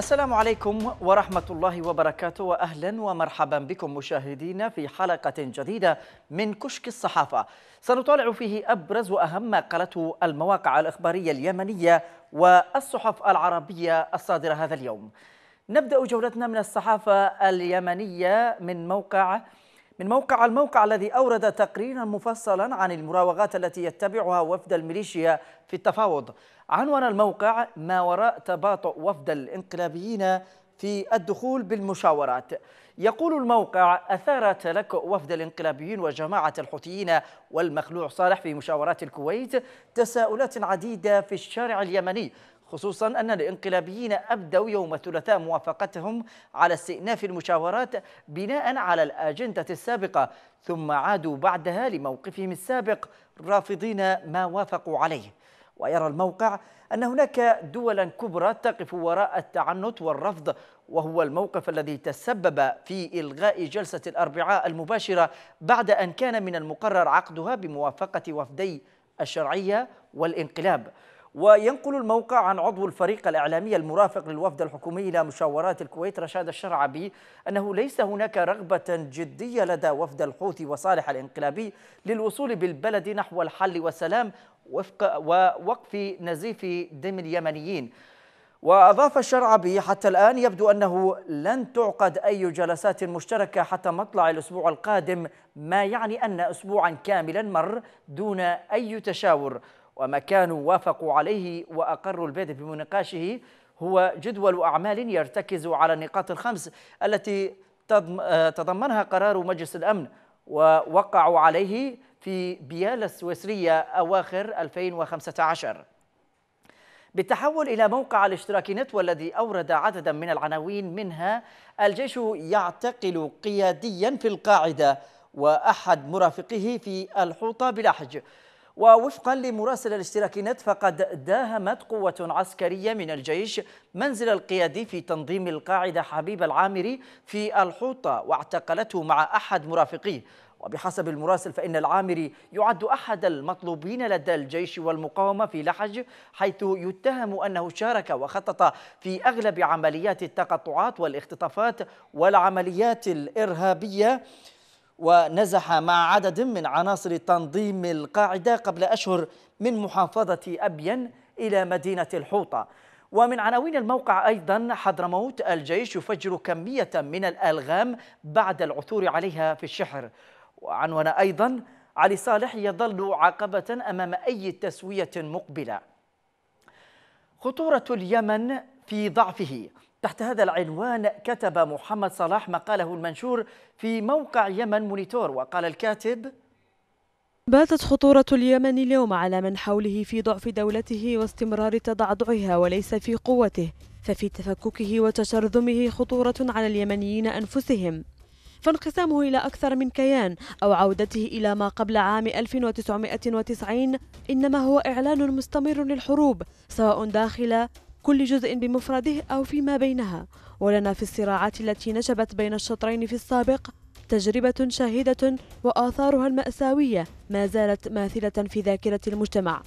السلام عليكم ورحمة الله وبركاته وأهلا ومرحبا بكم مشاهدينا في حلقة جديدة من كشك الصحافة سنطالع فيه أبرز وأهم ما قالته المواقع الإخبارية اليمنية والصحف العربية الصادرة هذا اليوم نبدأ جولتنا من الصحافة اليمنية من موقع من موقع الموقع الذي أورد تقريرا مفصلا عن المراوغات التي يتبعها وفد الميليشيا في التفاوض عنوان الموقع ما وراء تباطؤ وفد الانقلابيين في الدخول بالمشاورات يقول الموقع أثار تلكؤ وفد الانقلابيين وجماعة الحوثيين والمخلوع صالح في مشاورات الكويت تساؤلات عديدة في الشارع اليمني خصوصا أن الانقلابيين أبدوا يوم الثلاثاء موافقتهم على استئناف المشاورات بناء على الأجندة السابقة ثم عادوا بعدها لموقفهم السابق رافضين ما وافقوا عليه ويرى الموقع أن هناك دولا كبرى تقف وراء التعنت والرفض وهو الموقف الذي تسبب في إلغاء جلسة الأربعاء المباشرة بعد أن كان من المقرر عقدها بموافقة وفدي الشرعية والانقلاب وينقل الموقع عن عضو الفريق الإعلامي المرافق للوفد الحكومي إلى مشاورات الكويت رشاد الشرعبي أنه ليس هناك رغبة جدية لدى وفد الحوثي وصالح الانقلابي للوصول بالبلد نحو الحل والسلام وفق ووقف نزيف دم اليمنيين وأضاف الشرعبي حتى الآن يبدو أنه لن تعقد أي جلسات مشتركة حتى مطلع الأسبوع القادم ما يعني أن أسبوعا كاملا مر دون أي تشاور وما كانوا وافقوا عليه وأقروا البدء بمناقشه هو جدول أعمال يرتكز على النقاط الخمس التي آه، تضمنها قرار مجلس الأمن ووقعوا عليه في بيالا السويسرية أواخر 2015 بالتحول إلى موقع الاشتراك نت والذي أورد عددا من العناوين منها الجيش يعتقل قياديا في القاعدة وأحد مرافقه في الحوطة بلحج ووفقا لمراسل الاشتراكينات فقد داهمت قوة عسكرية من الجيش منزل القيادي في تنظيم القاعدة حبيب العامري في الحوطة واعتقلته مع أحد مرافقيه وبحسب المراسل فإن العامري يعد أحد المطلوبين لدى الجيش والمقاومة في لحج حيث يتهم أنه شارك وخطط في أغلب عمليات التقطعات والاختطافات والعمليات الإرهابية ونزح مع عدد من عناصر تنظيم القاعدة قبل أشهر من محافظة أبين إلى مدينة الحوطة ومن عناوين الموقع أيضا حضرموت الجيش يفجر كمية من الألغام بعد العثور عليها في الشحر وعنوان أيضا علي صالح يظل عقبة أمام أي تسوية مقبلة خطورة اليمن في ضعفه تحت هذا العنوان كتب محمد صلاح مقاله المنشور في موقع يمن مونيتور وقال الكاتب باتت خطورة اليمن اليوم على من حوله في ضعف دولته واستمرار تضعضعها وليس في قوته ففي تفككه وتشرذمه خطورة على اليمنيين أنفسهم فانقسامه إلى أكثر من كيان أو عودته إلى ما قبل عام 1990 إنما هو إعلان مستمر للحروب سواء داخل كل جزء بمفرده أو فيما بينها ولنا في الصراعات التي نشبت بين الشطرين في السابق تجربة شاهدة وآثارها المأساوية ما زالت ماثلة في ذاكرة المجتمع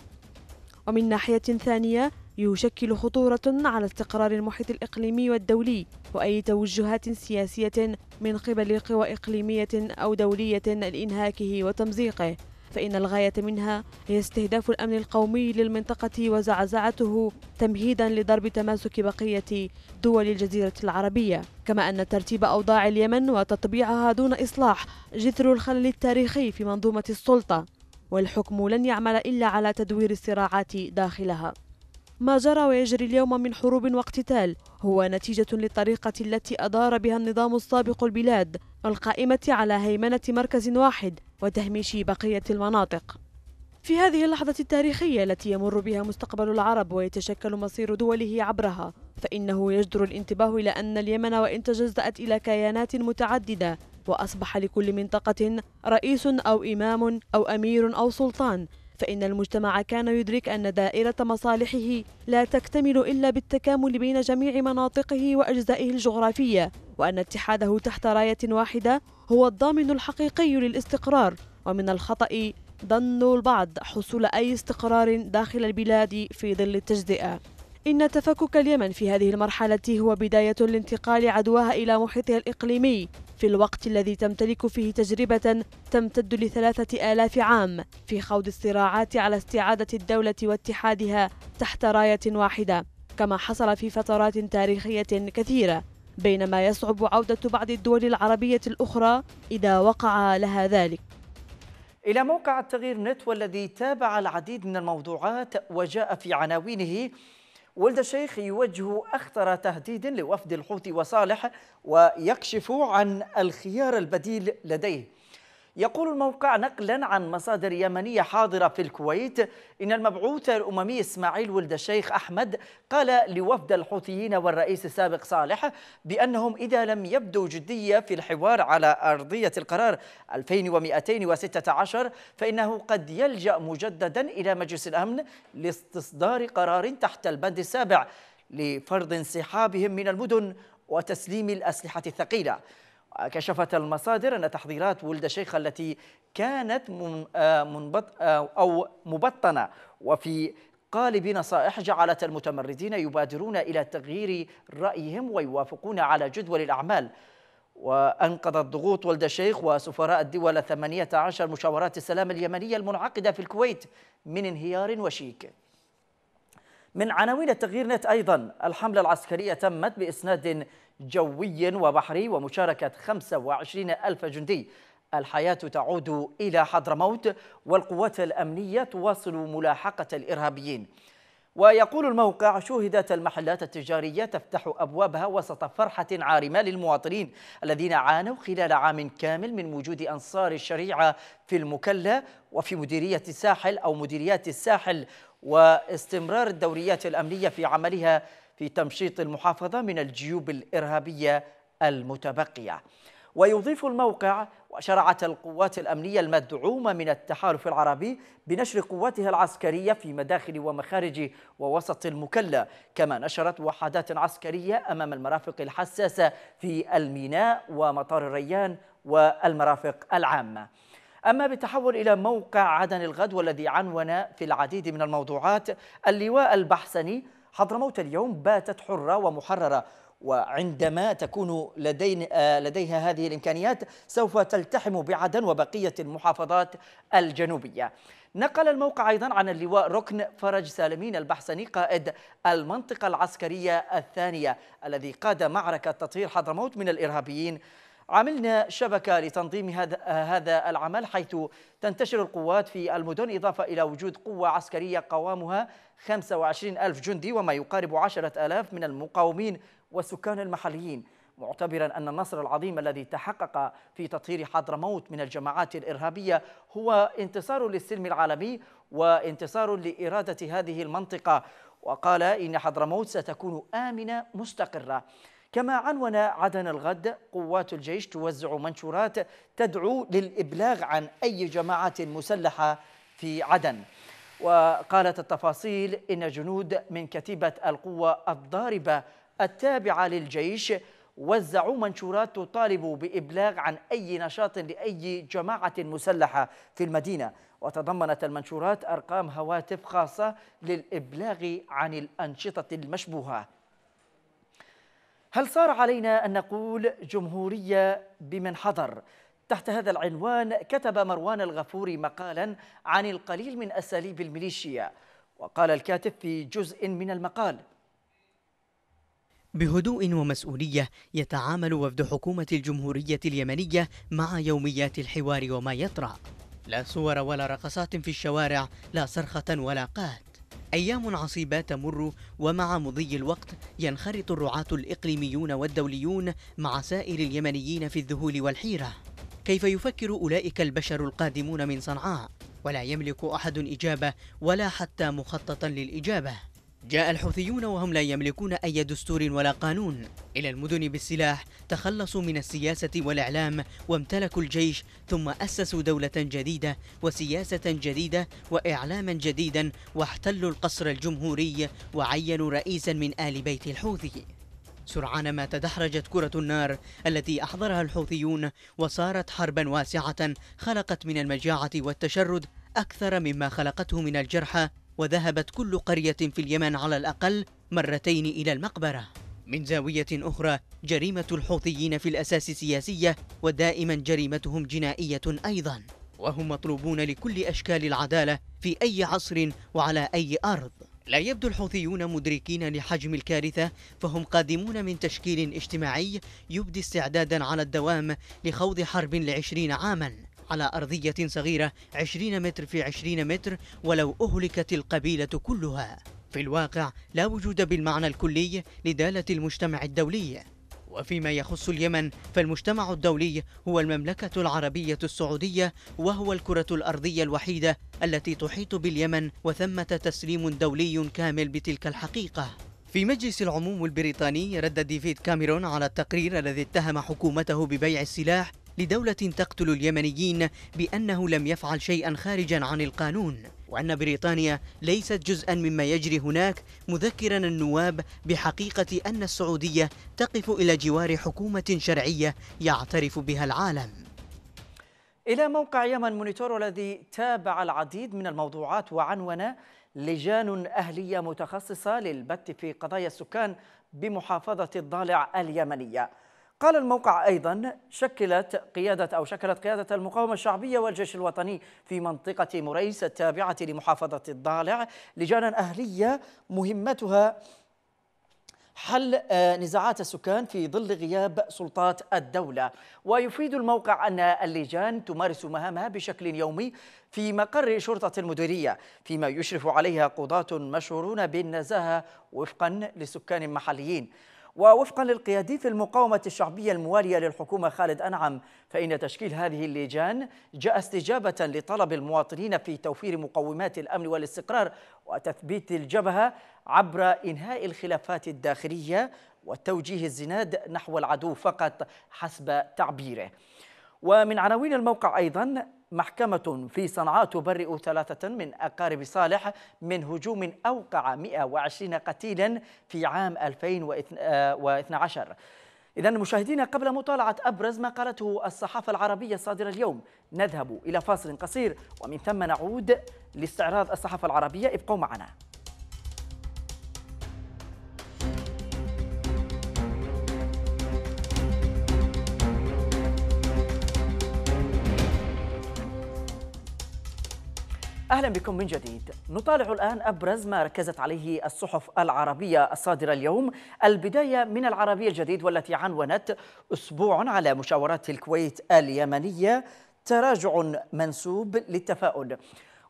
ومن ناحية ثانية يشكل خطورة على استقرار المحيط الإقليمي والدولي وأي توجهات سياسية من قبل قوى إقليمية أو دولية لإنهاكه وتمزيقه فإن الغاية منها هي استهداف الأمن القومي للمنطقة وزعزعته تمهيدا لضرب تماسك بقية دول الجزيرة العربية كما أن ترتيب أوضاع اليمن وتطبيعها دون إصلاح جذر الخلل التاريخي في منظومة السلطة والحكم لن يعمل إلا على تدوير الصراعات داخلها ما جرى ويجري اليوم من حروب واقتتال هو نتيجة للطريقة التي أدار بها النظام السابق البلاد القائمة على هيمنة مركز واحد وتهميش بقية المناطق في هذه اللحظة التاريخية التي يمر بها مستقبل العرب ويتشكل مصير دوله عبرها فإنه يجدر الانتباه إلى أن اليمن وإن تجزأت إلى كيانات متعددة وأصبح لكل منطقة رئيس أو إمام أو أمير أو سلطان فإن المجتمع كان يدرك أن دائرة مصالحه لا تكتمل إلا بالتكامل بين جميع مناطقه وأجزائه الجغرافية وأن اتحاده تحت راية واحدة هو الضامن الحقيقي للاستقرار ومن الخطأ ظن البعض حصول أي استقرار داخل البلاد في ظل التجزئة إن تفكك اليمن في هذه المرحلة هو بداية لانتقال عدواها إلى محيطها الإقليمي في الوقت الذي تمتلك فيه تجربة تمتد لثلاثة آلاف عام في خوض الصراعات على استعادة الدولة واتحادها تحت راية واحدة كما حصل في فترات تاريخية كثيرة بينما يصعب عودة بعض الدول العربية الأخرى إذا وقع لها ذلك إلى موقع التغيير نت والذي تابع العديد من الموضوعات وجاء في عناوينه ولد الشيخ يوجه أخطر تهديد لوفد الحوثي وصالح ويكشف عن الخيار البديل لديه يقول الموقع نقلا عن مصادر يمنية حاضرة في الكويت إن المبعوث الأممي إسماعيل ولد الشيخ أحمد قال لوفد الحوثيين والرئيس السابق صالح بأنهم إذا لم يبدوا جدية في الحوار على أرضية القرار 2216 فإنه قد يلجأ مجددا إلى مجلس الأمن لاستصدار قرار تحت البند السابع لفرض انسحابهم من المدن وتسليم الأسلحة الثقيلة كشفت المصادر أن تحضيرات ولد شيخه التي كانت آه، منبط آه، أو مبطنة وفي قالب نصائح جعلت المتمردين يبادرون إلى تغيير رأيهم ويوافقون على جدول الأعمال وأنقذت ضغوط ولد الشيخ وسفراء الدول 18 مشاورات السلام اليمنية المنعقدة في الكويت من انهيار وشيك من عناوين التغيير نت أيضا الحملة العسكرية تمت بإسناد جوي وبحري ومشاركة 25 ألف جندي الحياة تعود إلى حضرموت والقوات الأمنية تواصل ملاحقة الإرهابيين ويقول الموقع شهدت المحلات التجارية تفتح أبوابها وسط فرحة عارمة للمواطنين الذين عانوا خلال عام كامل من وجود أنصار الشريعة في المكلا وفي مديرية الساحل أو مديريات الساحل واستمرار الدوريات الأمنية في عملها في تمشيط المحافظة من الجيوب الإرهابية المتبقية ويضيف الموقع وشرعت القوات الأمنية المدعومة من التحالف العربي بنشر قواتها العسكرية في مداخل ومخارج ووسط المكلة كما نشرت وحدات عسكرية أمام المرافق الحساسة في الميناء ومطار الريان والمرافق العامة أما بالتحول إلى موقع عدن الغد والذي عنون في العديد من الموضوعات اللواء البحسني حضرموت اليوم باتت حرة ومحررة وعندما تكون لدينا آه، لديها هذه الإمكانيات سوف تلتحم بعدن وبقية المحافظات الجنوبية نقل الموقع أيضا عن اللواء ركن فرج سالمين البحسني قائد المنطقة العسكرية الثانية الذي قاد معركة تطهير حضرموت من الإرهابيين عملنا شبكة لتنظيم هذا هذا العمل حيث تنتشر القوات في المدن إضافة إلى وجود قوة عسكرية قوامها 25 ألف جندي وما يقارب 10 ألاف من المقاومين والسكان المحليين معتبرا أن النصر العظيم الذي تحقق في تطهير حضرموت من الجماعات الإرهابية هو انتصار للسلم العالمي وانتصار لإرادة هذه المنطقة وقال إن حضرموت ستكون آمنة مستقرة كما عنون عدن الغد قوات الجيش توزع منشورات تدعو للإبلاغ عن أي جماعة مسلحة في عدن وقالت التفاصيل إن جنود من كتيبة القوة الضاربة التابعة للجيش وزعوا منشورات تطالب بإبلاغ عن أي نشاط لأي جماعة مسلحة في المدينة وتضمنت المنشورات أرقام هواتف خاصة للإبلاغ عن الأنشطة المشبوهة هل صار علينا أن نقول جمهورية بمن حضر؟ تحت هذا العنوان كتب مروان الغفوري مقالا عن القليل من أساليب الميليشيا وقال الكاتب في جزء من المقال بهدوء ومسؤولية يتعامل وفد حكومة الجمهورية اليمنية مع يوميات الحوار وما يطرأ لا صور ولا رقصات في الشوارع لا صرخة ولا قات أيام عصيبة تمر ومع مضي الوقت ينخرط الرعاة الإقليميون والدوليون مع سائر اليمنيين في الذهول والحيرة كيف يفكر أولئك البشر القادمون من صنعاء؟ ولا يملك أحد إجابة ولا حتى مخططا للإجابة جاء الحوثيون وهم لا يملكون أي دستور ولا قانون إلى المدن بالسلاح تخلصوا من السياسة والإعلام وامتلكوا الجيش ثم أسسوا دولة جديدة وسياسة جديدة وإعلاما جديدا واحتلوا القصر الجمهوري وعينوا رئيسا من آل بيت الحوثي سرعان ما تدحرجت كرة النار التي أحضرها الحوثيون وصارت حربا واسعة خلقت من المجاعة والتشرد أكثر مما خلقته من الجرحى وذهبت كل قرية في اليمن على الأقل مرتين إلى المقبرة من زاوية أخرى جريمة الحوثيين في الأساس سياسية ودائما جريمتهم جنائية أيضا وهم مطلوبون لكل أشكال العدالة في أي عصر وعلى أي أرض لا يبدو الحوثيون مدركين لحجم الكارثة فهم قادمون من تشكيل اجتماعي يبدي استعدادا على الدوام لخوض حرب لعشرين عاماً على أرضية صغيرة 20 متر في 20 متر ولو أهلكت القبيلة كلها في الواقع لا وجود بالمعنى الكلي لدالة المجتمع الدولي وفيما يخص اليمن فالمجتمع الدولي هو المملكة العربية السعودية وهو الكرة الأرضية الوحيدة التي تحيط باليمن وثمة تسليم دولي كامل بتلك الحقيقة في مجلس العموم البريطاني رد ديفيد كاميرون على التقرير الذي اتهم حكومته ببيع السلاح لدولة تقتل اليمنيين بأنه لم يفعل شيئا خارجا عن القانون وأن بريطانيا ليست جزءا مما يجري هناك مذكرا النواب بحقيقة أن السعودية تقف إلى جوار حكومة شرعية يعترف بها العالم إلى موقع يمن مونيتور الذي تابع العديد من الموضوعات وعنونا لجان أهلية متخصصة للبت في قضايا السكان بمحافظة الضالع اليمنية قال الموقع أيضا شكلت قيادة أو شكلت قيادة المقاومة الشعبية والجيش الوطني في منطقة مريس التابعة لمحافظة الضالع لجانا أهلية مهمتها حل آه، نزاعات السكان في ظل غياب سلطات الدولة ويفيد الموقع أن اللجان تمارس مهامها بشكل يومي في مقر شرطة المديرية فيما يشرف عليها قضاة مشهورون بالنزاهة وفقا لسكان محليين ووفقا للقيادي في المقاومة الشعبية الموالية للحكومة خالد أنعم فإن تشكيل هذه اللجان جاء استجابة لطلب المواطنين في توفير مقومات الأمن والاستقرار وتثبيت الجبهة عبر إنهاء الخلافات الداخلية وتوجيه الزناد نحو العدو فقط حسب تعبيره ومن عناوين الموقع أيضا محكمة في صنعاء تبرئ ثلاثة من أقارب صالح من هجوم أوقع 120 قتيلا في عام 2012 إذا مشاهدينا قبل مطالعة أبرز ما قالته الصحافة العربية الصادرة اليوم نذهب إلى فاصل قصير ومن ثم نعود لاستعراض الصحافة العربية ابقوا معنا أهلا بكم من جديد نطالع الآن أبرز ما ركزت عليه الصحف العربية الصادرة اليوم البداية من العربية الجديد والتي عنونت أسبوع على مشاورات الكويت اليمنية تراجع منسوب للتفاؤل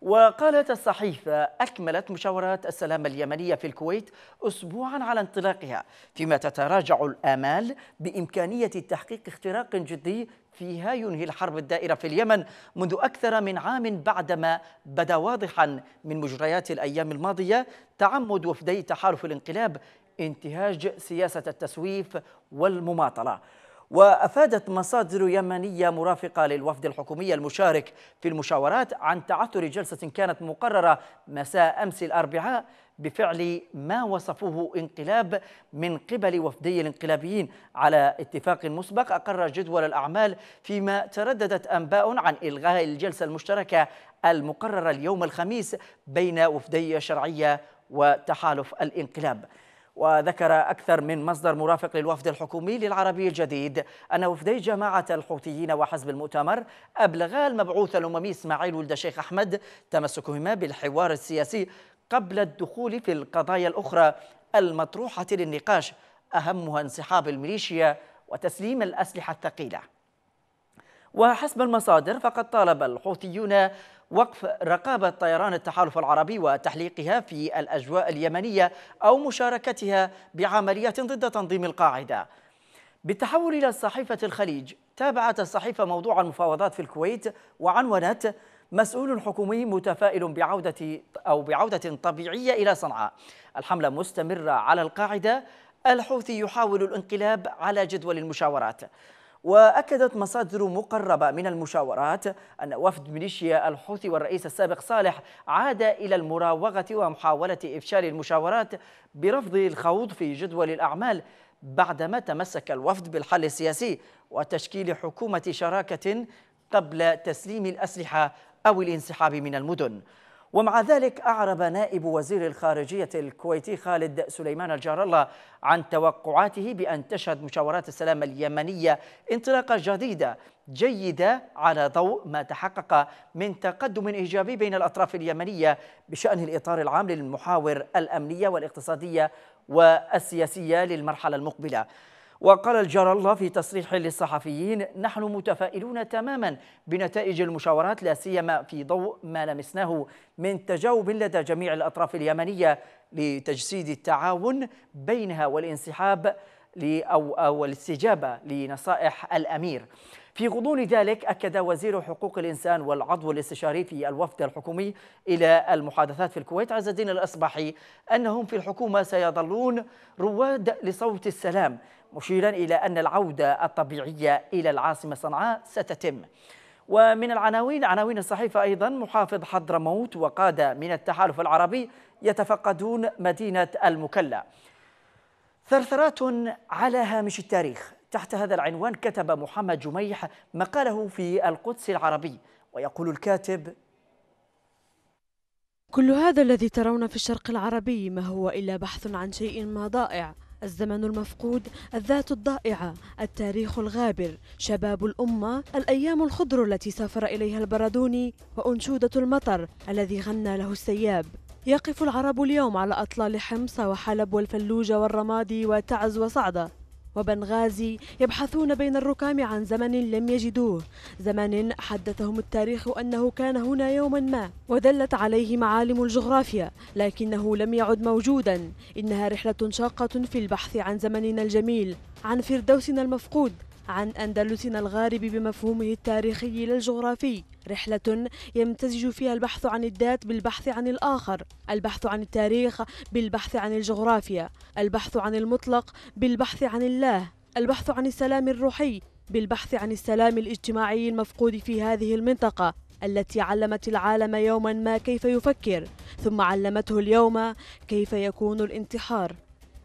وقالت الصحيفة أكملت مشاورات السلام اليمنية في الكويت أسبوعا على انطلاقها فيما تتراجع الآمال بإمكانية تحقيق اختراق جدي فيها ينهي الحرب الدائرة في اليمن منذ أكثر من عام بعدما بدا واضحا من مجريات الأيام الماضية تعمد وفدي تحالف الانقلاب انتهاج سياسة التسويف والمماطلة وأفادت مصادر يمنية مرافقة للوفد الحكومي المشارك في المشاورات عن تعثر جلسة كانت مقررة مساء أمس الأربعاء بفعل ما وصفوه انقلاب من قبل وفدي الانقلابيين على اتفاق مسبق أقر جدول الأعمال فيما ترددت أنباء عن إلغاء الجلسة المشتركة المقررة اليوم الخميس بين وفدي شرعية وتحالف الانقلاب وذكر أكثر من مصدر مرافق للوفد الحكومي للعربي الجديد أن وفدي جماعة الحوثيين وحزب المؤتمر أبلغا المبعوث الأممي إسماعيل ولد الشيخ أحمد تمسكهما بالحوار السياسي قبل الدخول في القضايا الأخرى المطروحة للنقاش أهمها انسحاب الميليشيا وتسليم الأسلحة الثقيلة وحسب المصادر فقد طالب الحوثيون وقف رقابة طيران التحالف العربي وتحليقها في الأجواء اليمنية أو مشاركتها بعمليات ضد تنظيم القاعدة بالتحول إلى صحيفة الخليج تابعت الصحيفة موضوع المفاوضات في الكويت وعنونت مسؤول حكومي متفائل بعودة أو بعودة طبيعية إلى صنعاء الحملة مستمرة على القاعدة الحوثي يحاول الانقلاب على جدول المشاورات وأكدت مصادر مقربة من المشاورات أن وفد ميليشيا الحوثي والرئيس السابق صالح عاد إلى المراوغة ومحاولة إفشال المشاورات برفض الخوض في جدول الأعمال بعدما تمسك الوفد بالحل السياسي وتشكيل حكومة شراكة قبل تسليم الأسلحة أو الانسحاب من المدن ومع ذلك أعرب نائب وزير الخارجية الكويتي خالد سليمان الجار الله عن توقعاته بأن تشهد مشاورات السلام اليمنية انطلاقة جديدة جيدة على ضوء ما تحقق من تقدم إيجابي بين الأطراف اليمنية بشأن الإطار العام للمحاور الأمنية والاقتصادية والسياسية للمرحلة المقبلة وقال الجار الله في تصريح للصحفيين نحن متفائلون تماما بنتائج المشاورات لا سيما في ضوء ما لمسناه من تجاوب لدى جميع الأطراف اليمنية لتجسيد التعاون بينها والانسحاب أو, أو الاستجابة لنصائح الأمير في غضون ذلك أكد وزير حقوق الإنسان والعضو الاستشاري في الوفد الحكومي إلى المحادثات في الكويت عز الدين الأصبحي أنهم في الحكومة سيظلون رواد لصوت السلام مشيرا إلى أن العودة الطبيعية إلى العاصمة صنعاء ستتم ومن العناوين عناوين الصحيفة أيضا محافظ حضرموت وقادة من التحالف العربي يتفقدون مدينة المكلا ثرثرات على هامش التاريخ تحت هذا العنوان كتب محمد جميح مقاله في القدس العربي ويقول الكاتب كل هذا الذي ترون في الشرق العربي ما هو إلا بحث عن شيء ما ضائع الزمن المفقود الذات الضائعة التاريخ الغابر شباب الأمة الأيام الخضر التي سافر إليها البرادوني وأنشودة المطر الذي غنى له السياب يقف العرب اليوم على أطلال حمص وحلب والفلوجة والرمادي وتعز وصعدة وبنغازي يبحثون بين الركام عن زمن لم يجدوه زمن حدثهم التاريخ أنه كان هنا يوما ما ودلت عليه معالم الجغرافيا لكنه لم يعد موجودا إنها رحلة شاقة في البحث عن زمننا الجميل عن فردوسنا المفقود عن أندلسنا الغارب بمفهومه التاريخي للجغرافي رحلة يمتزج فيها البحث عن الذات بالبحث عن الآخر البحث عن التاريخ بالبحث عن الجغرافيا البحث عن المطلق بالبحث عن الله البحث عن السلام الروحي بالبحث عن السلام الاجتماعي المفقود في هذه المنطقة التي علمت العالم يوما ما كيف يفكر ثم علمته اليوم كيف يكون الانتحار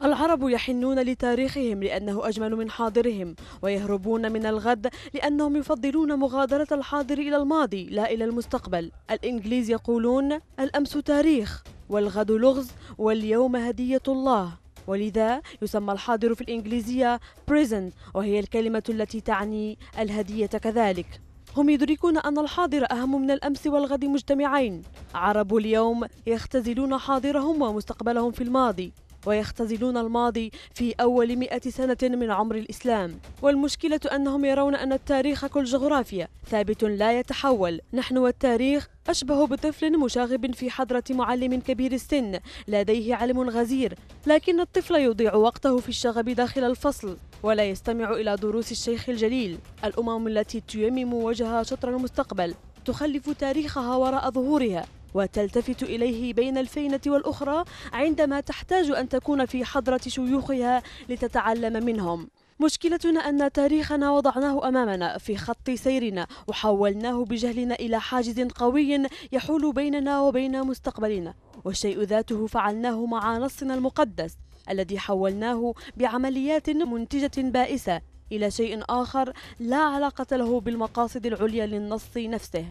العرب يحنون لتاريخهم لأنه أجمل من حاضرهم ويهربون من الغد لأنهم يفضلون مغادرة الحاضر إلى الماضي لا إلى المستقبل الإنجليز يقولون الأمس تاريخ والغد لغز واليوم هدية الله ولذا يسمى الحاضر في الإنجليزية present وهي الكلمة التي تعني الهدية كذلك هم يدركون أن الحاضر أهم من الأمس والغد مجتمعين عرب اليوم يختزلون حاضرهم ومستقبلهم في الماضي ويختزلون الماضي في أول مئة سنة من عمر الإسلام والمشكلة أنهم يرون أن التاريخ كالجغرافيا ثابت لا يتحول نحن والتاريخ أشبه بطفل مشاغب في حضرة معلم كبير السن لديه علم غزير لكن الطفل يضيع وقته في الشغب داخل الفصل ولا يستمع إلى دروس الشيخ الجليل الأمم التي تيمم وجهها شطر المستقبل تخلف تاريخها وراء ظهورها وتلتفت إليه بين الفينة والأخرى عندما تحتاج أن تكون في حضرة شيوخها لتتعلم منهم مشكلتنا أن تاريخنا وضعناه أمامنا في خط سيرنا وحولناه بجهلنا إلى حاجز قوي يحول بيننا وبين مستقبلنا والشيء ذاته فعلناه مع نصنا المقدس الذي حولناه بعمليات منتجة بائسة إلى شيء آخر لا علاقة له بالمقاصد العليا للنص نفسه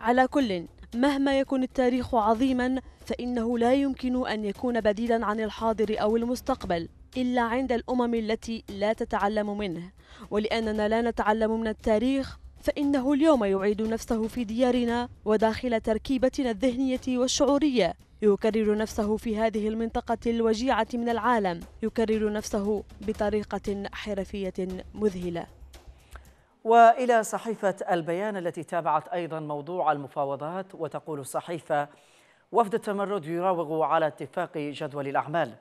على كل مهما يكن التاريخ عظيما فإنه لا يمكن أن يكون بديلا عن الحاضر أو المستقبل إلا عند الأمم التي لا تتعلم منه ولأننا لا نتعلم من التاريخ فإنه اليوم يعيد نفسه في ديارنا وداخل تركيبتنا الذهنية والشعورية يكرر نفسه في هذه المنطقة الوجيعة من العالم يكرر نفسه بطريقة حرفية مذهلة والى صحيفه البيان التي تابعت ايضا موضوع المفاوضات وتقول الصحيفه وفد التمرد يراوغ على اتفاق جدول الاعمال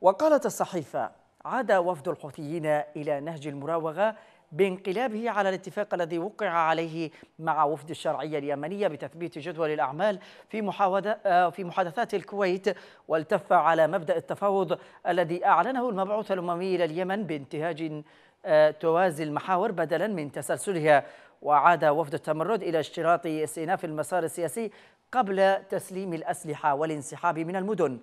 وقالت الصحيفه عاد وفد الحوثيين الى نهج المراوغه بانقلابه على الاتفاق الذي وقع عليه مع وفد الشرعية اليمنية بتثبيت جدول الأعمال في آه، في محادثات الكويت والتف على مبدأ التفاوض الذي أعلنه المبعوث الأممي إلى اليمن بانتهاج آه، توازي المحاور بدلا من تسلسلها وعاد وفد التمرد إلى اشتراط استئناف المسار السياسي قبل تسليم الأسلحة والانسحاب من المدن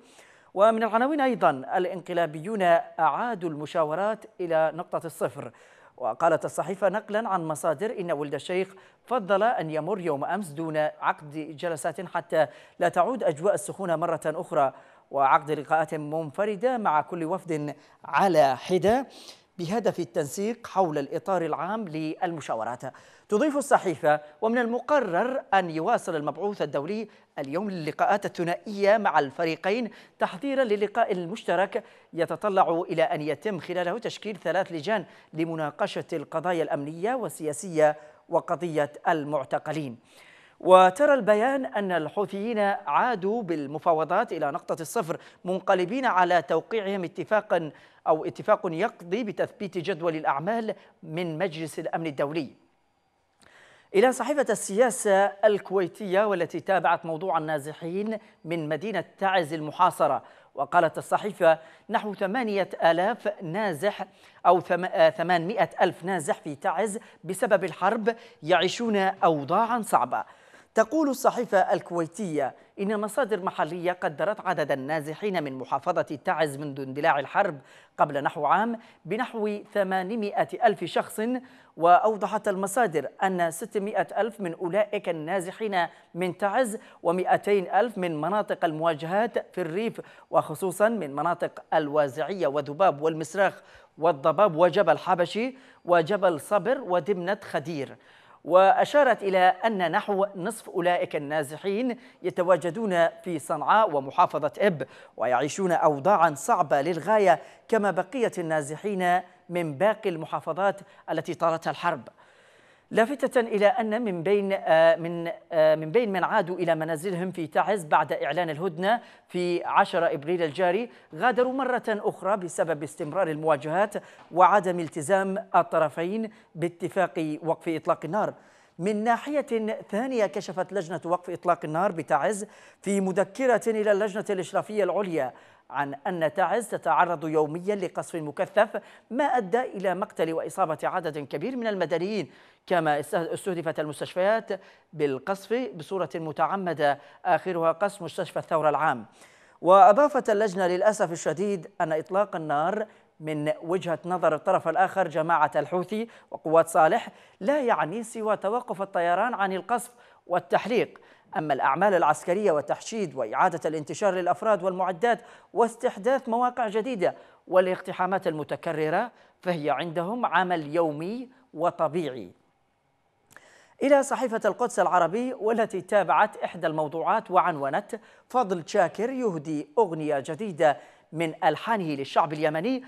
ومن العناوين أيضا الانقلابيون أعادوا المشاورات إلى نقطة الصفر وقالت الصحيفة نقلا عن مصادر إن ولد الشيخ فضل أن يمر يوم أمس دون عقد جلسات حتى لا تعود أجواء السخونة مرة أخرى وعقد لقاءات منفردة مع كل وفد على حدة بهدف التنسيق حول الإطار العام للمشاورات تضيف الصحيفة ومن المقرر أن يواصل المبعوث الدولي اليوم اللقاءات الثنائية مع الفريقين تحضيرا للقاء المشترك يتطلع إلى أن يتم خلاله تشكيل ثلاث لجان لمناقشة القضايا الأمنية والسياسية وقضية المعتقلين وترى البيان أن الحوثيين عادوا بالمفاوضات إلى نقطة الصفر منقلبين على توقيعهم اتفاقا أو اتفاق يقضي بتثبيت جدول الأعمال من مجلس الأمن الدولي إلى صحيفة السياسة الكويتية والتي تابعت موضوع النازحين من مدينة تعز المحاصرة وقالت الصحيفة نحو 8000 نازح أو آه، ثمانمائة ألف نازح في تعز بسبب الحرب يعيشون أوضاعا صعبة تقول الصحيفة الكويتية إن مصادر محلية قدرت عدد النازحين من محافظة تعز منذ اندلاع الحرب قبل نحو عام بنحو 800 ألف شخص وأوضحت المصادر أن 600 ألف من أولئك النازحين من تعز و200 ألف من مناطق المواجهات في الريف وخصوصا من مناطق الوازعية وذباب والمسراخ والضباب وجبل حبشي وجبل صبر ودمنة خدير وأشارت إلى أن نحو نصف أولئك النازحين يتواجدون في صنعاء ومحافظة إب ويعيشون أوضاعا صعبة للغاية كما بقية النازحين من باقي المحافظات التي طالتها الحرب لافتة إلى أن من بين آه، من آه، من بين من عادوا إلى منازلهم في تعز بعد إعلان الهدنة في 10 إبريل الجاري غادروا مرة أخرى بسبب استمرار المواجهات وعدم التزام الطرفين باتفاق وقف إطلاق النار من ناحية ثانية كشفت لجنة وقف إطلاق النار بتعز في مذكرة إلى اللجنة الإشرافية العليا عن أن تعز تتعرض يوميا لقصف مكثف ما أدى إلى مقتل وإصابة عدد كبير من المدنيين كما استهدفت المستشفيات بالقصف بصورة متعمدة آخرها قصف مستشفى الثورة العام وأضافت اللجنة للأسف الشديد أن إطلاق النار من وجهة نظر الطرف الآخر جماعة الحوثي وقوات صالح لا يعني سوى توقف الطيران عن القصف والتحليق أما الأعمال العسكرية والتحشيد وإعادة الانتشار للأفراد والمعدات واستحداث مواقع جديدة والاقتحامات المتكررة فهي عندهم عمل يومي وطبيعي إلى صحيفة القدس العربي والتي تابعت إحدى الموضوعات وعنونت فضل شاكر يهدي أغنية جديدة من ألحانه للشعب اليمني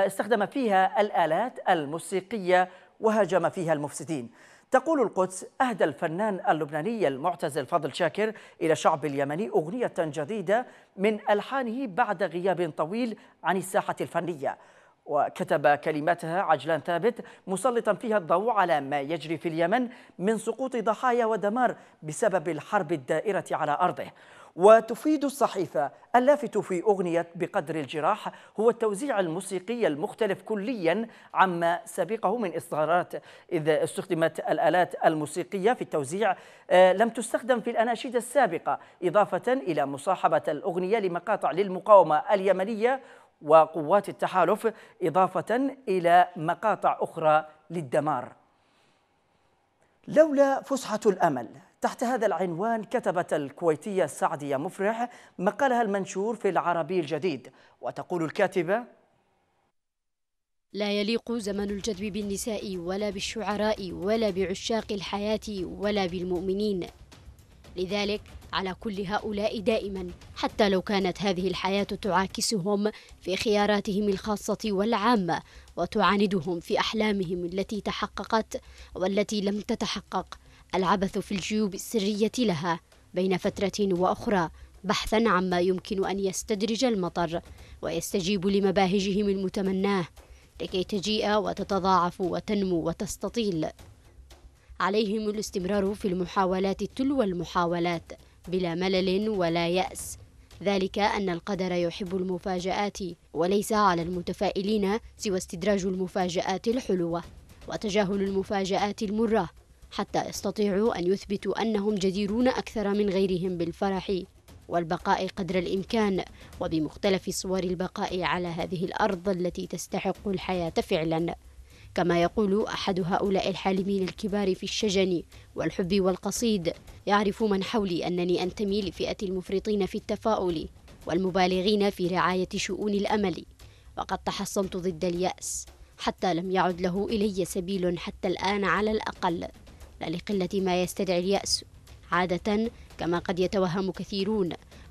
استخدم فيها الآلات الموسيقية وهاجم فيها المفسدين تقول القدس أهدى الفنان اللبناني المعتزل فضل شاكر إلى الشعب اليمني أغنية جديدة من ألحانه بعد غياب طويل عن الساحة الفنية وكتب كلماتها عجلان ثابت مسلطا فيها الضوء على ما يجري في اليمن من سقوط ضحايا ودمار بسبب الحرب الدائرة على أرضه وتفيد الصحيفة اللافت في أغنية بقدر الجراح هو التوزيع الموسيقي المختلف كليا عما سبقه من إصدارات إذا استخدمت الآلات الموسيقية في التوزيع آه، لم تستخدم في الأناشيد السابقة إضافة إلى مصاحبة الأغنية لمقاطع للمقاومة اليمنية وقوات التحالف إضافة إلى مقاطع أخرى للدمار لولا فسحة الأمل تحت هذا العنوان كتبت الكويتية السعدية مفرح مقالها المنشور في العربي الجديد وتقول الكاتبة لا يليق زمن الجدب بالنساء ولا بالشعراء ولا بعشاق الحياة ولا بالمؤمنين لذلك على كل هؤلاء دائما حتى لو كانت هذه الحياة تعاكسهم في خياراتهم الخاصة والعامة وتعاندهم في أحلامهم التي تحققت والتي لم تتحقق العبث في الجيوب السرية لها بين فترة وأخرى بحثا عما يمكن أن يستدرج المطر ويستجيب لمباهجهم المتمناه لكي تجيء وتتضاعف وتنمو وتستطيل عليهم الاستمرار في المحاولات تلو المحاولات بلا ملل ولا يأس ذلك أن القدر يحب المفاجآت وليس على المتفائلين سوى استدراج المفاجآت الحلوة وتجاهل المفاجآت المرة حتى يستطيعوا أن يثبتوا أنهم جديرون أكثر من غيرهم بالفرح والبقاء قدر الإمكان وبمختلف صور البقاء على هذه الأرض التي تستحق الحياة فعلا كما يقول أحد هؤلاء الحالمين الكبار في الشجن والحب والقصيد يعرف من حولي أنني أنتمي لفئة المفرطين في التفاؤل والمبالغين في رعاية شؤون الأمل وقد تحصنت ضد اليأس حتى لم يعد له إلي سبيل حتى الآن على الأقل لا لقلة ما يستدعي اليأس عادة كما قد يتوهم كثيرون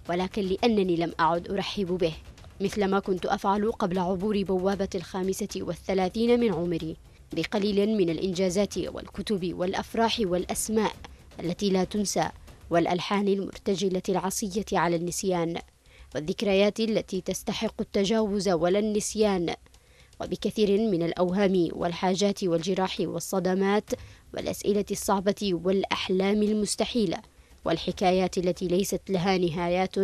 ولكن لأنني لم أعد أرحب به مثل ما كنت أفعل قبل عبور بوابة الخامسة والثلاثين من عمري بقليل من الإنجازات والكتب والأفراح والأسماء التي لا تنسى والألحان المرتجلة العصية على النسيان والذكريات التي تستحق التجاوز ولا النسيان وبكثير من الأوهام والحاجات والجراح والصدمات والأسئلة الصعبة والأحلام المستحيلة والحكايات التي ليست لها نهايات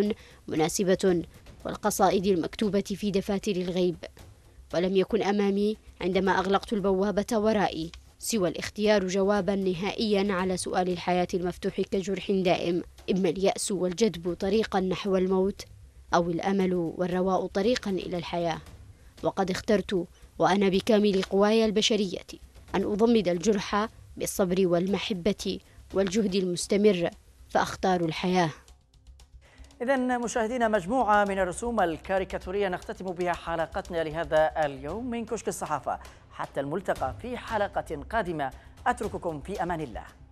مناسبة والقصائد المكتوبة في دفاتر الغيب ولم يكن أمامي عندما أغلقت البوابة ورائي سوى الاختيار جوابا نهائيا على سؤال الحياة المفتوح كجرح دائم إما اليأس والجدب طريقا نحو الموت أو الأمل والرواء طريقا إلى الحياة وقد اخترت وأنا بكامل قواي البشرية أن أضمد الجرح بالصبر والمحبة والجهد المستمر فأختار الحياة إذا مشاهدينا مجموعة من الرسوم الكاريكاتورية نختتم بها حلقتنا لهذا اليوم من كشك الصحافة حتى الملتقى في حلقة قادمة أترككم في أمان الله